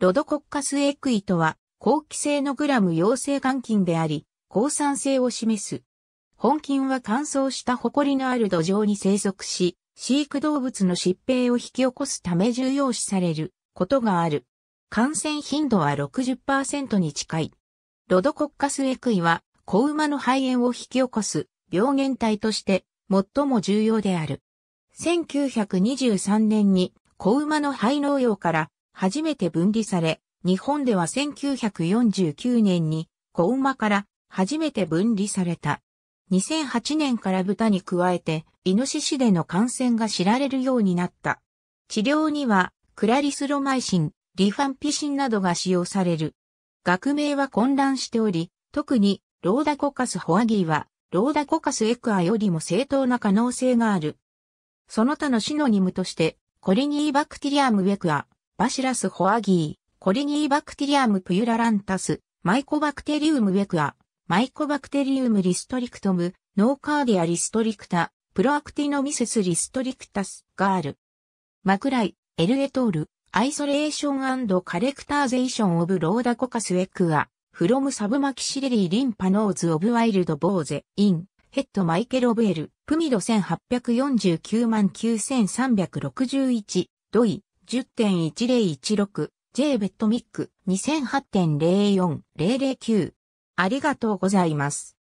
ロドコッカスエクイとは、高規性のグラム陽性眼菌であり、抗酸性を示す。本菌は乾燥した埃のある土壌に生息し、飼育動物の疾病を引き起こすため重要視されることがある。感染頻度は60%に近い。ロドコッカスエクイは、子馬の肺炎を引き起こす病原体として最も重要である。1923年に子馬の肺農用から初めて分離され、日本では1949年に子馬から初めて分離された。2008年から豚に加えて、イノシシでの感染が知られるようになった。治療には、クラリスロマイシン、リファンピシンなどが使用される。学名は混乱しており、特に、ローダコカスホアギーは、ローダコカスエクアよりも正当な可能性がある。その他のシノニムとして、コリニーバクティリアムウェクア、バシラス・ホアギー、コリニーバクテリアム・プユラランタス、マイコバクテリウム・ウェクア、マイコバクテリウム・リストリクトム、ノーカーディア・リストリクタ、プロアクティノミセス・リストリクタス、ガール。マクライ、エルエトール、アイソレーションカレクターゼーション・オブ・ローダ・コカス・ウェクア、フロム・サブマキシレリー・リンパ・ノーズ・オブ・ワイルド・ボーゼ、イン、ヘッド・マイケル・オブ・エル、プミド1849万9361、ドイ、10.1016、J ベットミック、2008.04、009。ありがとうございます。